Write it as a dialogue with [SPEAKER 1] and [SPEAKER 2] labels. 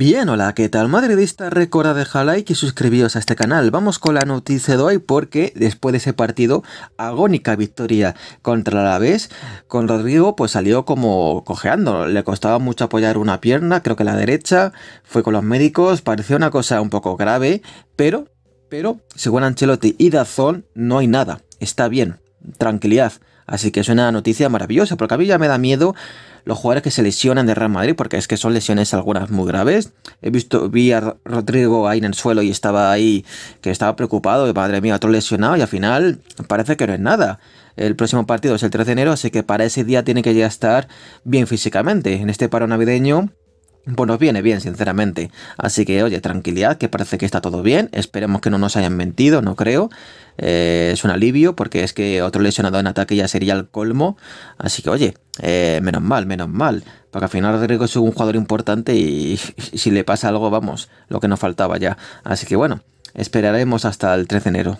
[SPEAKER 1] Bien, hola, ¿qué tal? Madridista, recuerda dejar like y suscribiros a este canal. Vamos con la noticia de hoy porque después de ese partido, agónica victoria contra la vez, con Rodrigo pues salió como cojeando, le costaba mucho apoyar una pierna, creo que la derecha, fue con los médicos, pareció una cosa un poco grave,
[SPEAKER 2] pero, pero,
[SPEAKER 1] según Ancelotti y Dazón, no hay nada, está bien, tranquilidad. Así que es una noticia maravillosa, porque a mí ya me da miedo los jugadores que se lesionan de Real Madrid, porque es que son lesiones algunas muy graves. He visto, vi a Rodrigo ahí en el suelo y estaba ahí, que estaba preocupado, Y madre mía, otro lesionado, y al final parece que no es nada. El próximo partido es el 3 de enero, así que para ese día tiene que ya estar bien físicamente. En este paro navideño bueno, viene bien, sinceramente. Así que, oye, tranquilidad, que parece que está todo bien. Esperemos que no nos hayan mentido, no creo. Eh, es un alivio, porque es que otro lesionado en ataque ya sería el colmo. Así que, oye, eh, menos mal, menos mal. Porque al final Rodrigo es un jugador importante y, si le pasa algo, vamos, lo que nos faltaba ya. Así que, bueno, esperaremos hasta el 13 de enero.